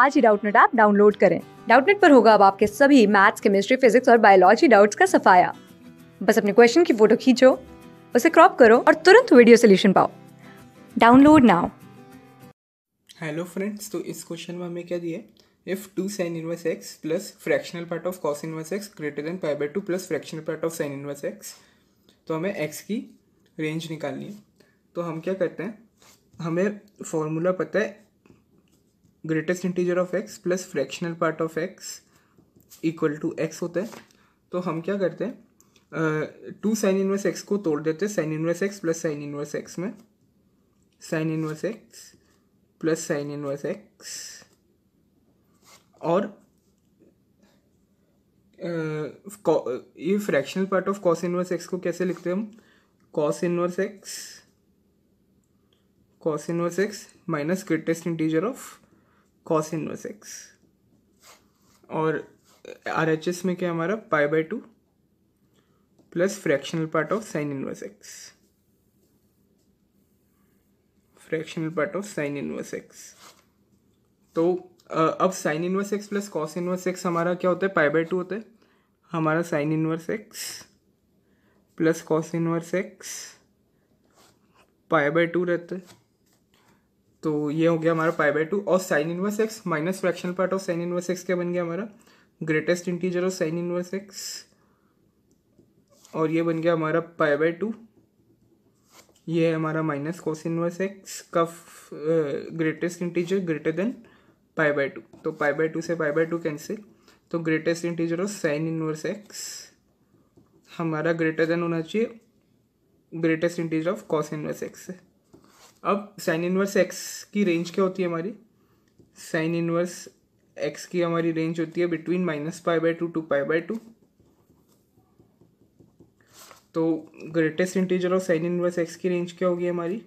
आज ही Doubtnut app download करें डाउटनेट पर होगा अब आपके सभी मैथ्स केमिस्ट्री फिजिक्स और बायोलॉजी डाउट्स का सफाया बस अपने क्वेश्चन की फोटो खींचो उसे क्रॉप करो और तुरंत वीडियो सोल्यूशन पाओ डाउनलोड नाउ हेलो फ्रेंड्स तो इस क्वेश्चन में हमें क्या दिया है if two sine inverse x plus fractional part of cos inverse x greater than pi by two plus fractional part of sine inverse x तो हमें एक्स की रेंज निकालनी है तो हम क्या करते हैं हमें फॉर्मूला पता है greatest integer of x plus fractional part of x equal to x होता है तो हम क्या करते हैं टू साइन इनवर्स एक्स को तोड़ देते हैं sine inverse x plus sine inverse x में sine inverse x plus sine inverse x और uh, ये fractional part of cos inverse x को कैसे लिखते हैं हम cos inverse x cos inverse x minus greatest integer of cos inverse x और R H S में क्या हमारा pi by two plus fractional part of sine inverse x fractional part of sine inverse x तो अब sine inverse x plus cos inverse x हमारा क्या होता है पाई बाई टू होता है हमारा sine inverse x plus cos inverse x pi by two रहता है तो ये हो गया हमारा पाई बाई टू और sine inverse x minus fractional part of sine inverse x क्या बन गया हमारा greatest integer of sine inverse x और ये बन गया हमारा पाई बाई टू ये है हमारा माइनस कोस इनवर्स एक्स का greatest integer greater than pi by two तो पाई बाई टू से पाई बाई टू कैंसिल तो greatest integer of sine inverse x हमारा ग्रेटर देन होना चाहिए greatest integer of cos inverse x है अब sine inverse x की range क्या होती है हमारी साइन इनवर्स एक्स की हमारी रेंज होती है between minus pi by two to pi by two तो greatest integer of sine inverse x की रेंज क्या होगी हमारी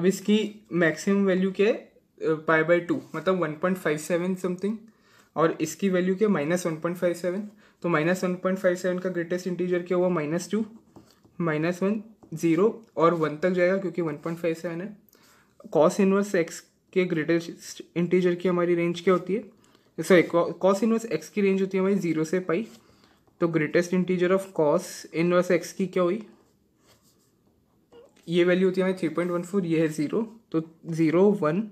अब इसकी मैक्सिमम वैल्यू क्या है पाई बाय टू मतलब one point five seven something और इसकी वैल्यू क्या है minus one point five seven तो minus one point five seven का ग्रेटेस्ट इंटीजर क्या हुआ minus two minus one zero और वन तक जाएगा क्योंकि वन पॉइंट फाइव से आना है कॉस इनवर्स एक्स के ग्रेटेस्ट इंटीजर की हमारी रेंज क्या होती है सॉरी कॉस इनवर्स एक्स की रेंज होती है हमारी ज़ीरो से पाई तो greatest integer of cos inverse x की क्या हुई ये वैल्यू होती है हमारी थ्री पॉइंट वन फोर ये है ज़ीरो तो ज़ीरो वन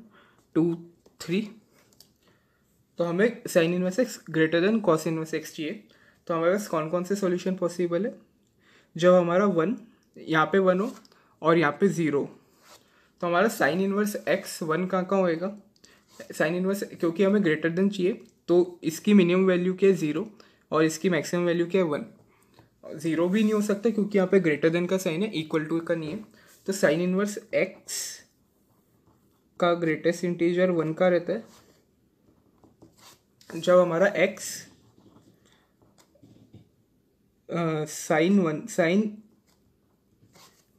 टू थ्री तो हमें sine inverse x greater than cos inverse x चाहिए तो हमारे पास कौन कौन से सॉल्यूशन पॉसिबल है जब हमारा वन यहाँ पे वन हो और यहाँ पे ज़ीरो तो हमारा साइन इनवर्स एक्स वन कहाँ कहाँ होएगा साइन इनवर्स क्योंकि हमें ग्रेटर देन चाहिए तो इसकी मिनिमम वैल्यू क्या है ज़ीरो और इसकी मैक्सिमम वैल्यू क्या है वन ज़ीरो भी नहीं हो सकता क्योंकि यहाँ पे ग्रेटर देन का साइन है इक्वल टू का नहीं है तो साइन इनवर्स एक्स का ग्रेटेस्ट इंटीजर वन का रहता है जब हमारा x sine one sine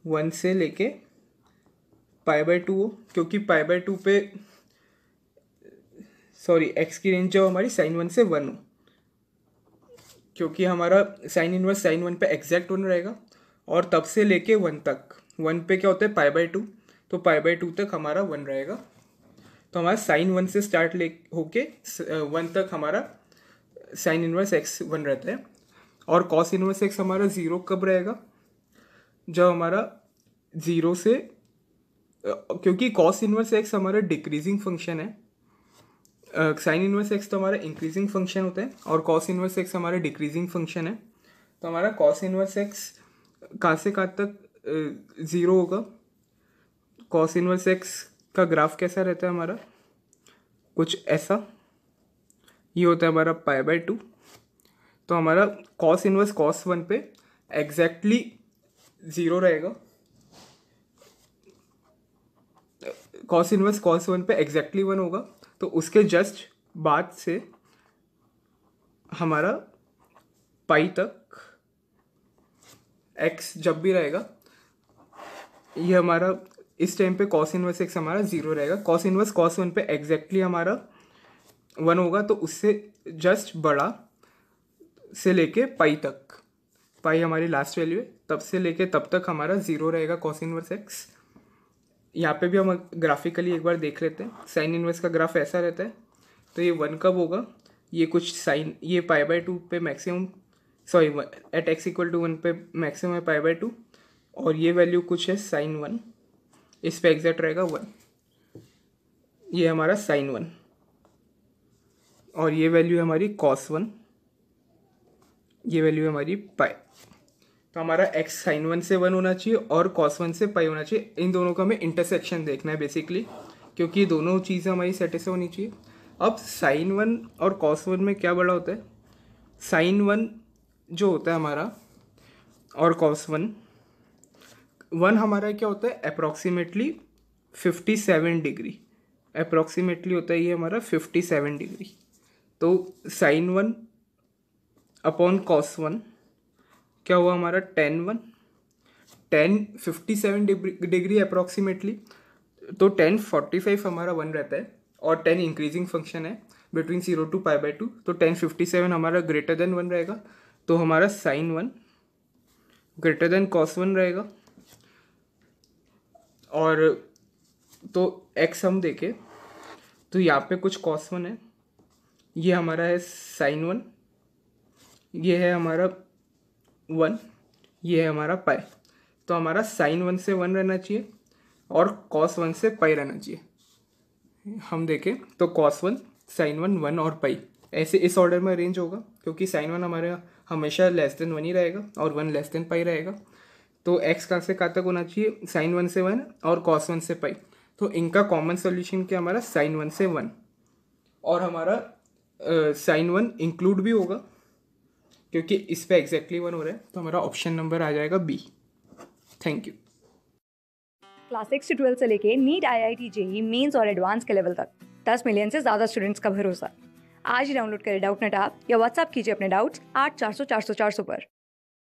one से लेके पाई बाय टू हो क्योंकि पाई बाय टू पे सॉरी एक्स की रेंज जो हमारी साइन वन से वन हो क्योंकि हमारा साइन इनवर्स साइन वन पे एग्जैक्ट वन रहेगा और तब से लेके वन तक वन पे क्या होता है पाई बाय टू तो पाई बाय टू तक हमारा वन रहेगा तो हमारा साइन वन से स्टार्ट ले होके वन तक हमारा साइन इनवर्स एक्स वन रहता है और कॉस इनवर्स एक्स हमारा ज़ीरो कब रहेगा जब हमारा ज़ीरो से क्योंकि कॉस इनवर्स एक्स हमारा डिक्रीजिंग फंक्शन है साइन इनवर्स एक्स तो हमारा इंक्रीजिंग फंक्शन होता है और कॉस इनवर्स एक्स हमारा डिक्रीजिंग फंक्शन है तो हमारा कॉस इनवर्स एक्स कहाँ से कहाँ तक ज़ीरो होगा कॉस इनवर्स एक्स का ग्राफ कैसा रहता है हमारा कुछ ऐसा ये होता है हमारा पाई बाय टू तो हमारा कॉस इनवर्स कॉस वन पे एग्जैक्टली ज़ीरो रहेगा कॉस इनवर्स कॉस वन पे एग्जैक्टली वन होगा तो उसके जस्ट बाद से हमारा पाई तक एक्स जब भी रहेगा ये हमारा इस टाइम पे कॉस इनवर्स एक्स हमारा ज़ीरो रहेगा कॉस इनवर्स कॉस वन पे एग्जैक्टली हमारा वन होगा तो उससे जस्ट बड़ा से लेके पाई तक पाई हमारी लास्ट वैल्यू है तब से लेके तब तक हमारा ज़ीरो रहेगा कॉस इनवर्स एक्स यहाँ पे भी हम ग्राफिकली एक बार देख लेते हैं साइन इनवर्स का ग्राफ ऐसा रहता है तो ये वन कब होगा ये कुछ साइन ये पाई बाय टू पे maximum sorry at x equal to one पे मैक्सिमम है पाई बाय टू और ये वैल्यू कुछ है साइन वन इस पे एग्जैक्ट रहेगा वन ये हमारा साइन वन और ये वैल्यू है हमारी कॉस वन ये वैल्यू है हमारी पाई तो हमारा एक्स साइन वन से वन होना चाहिए और कॉस वन से पाई होना चाहिए इन दोनों का हमें इंटरसेक्शन देखना है बेसिकली क्योंकि दोनों चीज़ें हमारी सेटिस्फाई होनी चाहिए अब साइन वन और कॉस वन में क्या बड़ा होता है साइन वन जो होता है हमारा और कॉस वन वन हमारा क्या होता है approximately fifty seven degree approximately होता है ये हमारा फिफ्टी सेवन डिग्री तो sine one upon cos one क्या हुआ हमारा tan one tan fifty seven degree approximately तो टेन फोर्टी फाइव हमारा वन रहता है और टेन इंक्रीजिंग फंक्शन है between zero to pi by two तो टेन फिफ्टी सेवन हमारा ग्रेटर देन वन रहेगा तो हमारा sine one greater than cos one रहेगा और तो एक्स हम देखें तो यहाँ पे कुछ कॉस वन है ये हमारा है साइन वन ये है हमारा वन ये है हमारा पाई तो हमारा साइन वन से वन रहना चाहिए और कॉस वन से पाई रहना चाहिए हम देखें तो cos one sine one one और पाई ऐसे इस ऑर्डर में अरेंज होगा क्योंकि साइन वन हमारे हमेशा लेस देन वन ही रहेगा और वन लेस देन पाई रहेगा तो एक्स कहाँ से कहाँ तक होना चाहिए साइन वन से वन और कॉस वन से पाई तो इनका कॉमन सोल्यूशन क्या हमारा साइन वन से वन और हमारा साइन वन इंक्लूड भी होगा क्योंकि इस पर एग्जैक्टली वन हो रहा है तो हमारा ऑप्शन नंबर आ जाएगा बी thank you class six to twelve से लेके NEET I I T JEE Mains और एडवांस के लेवल तक दस मिलियन से ज़्यादा स्टूडेंट्स का भरोसा आज ही डाउनलोड करें डाउट नेट आप या व्हाट्सअप कीजिए अपने डाउट्स आठ चार सौ चार सौ चार सौ पर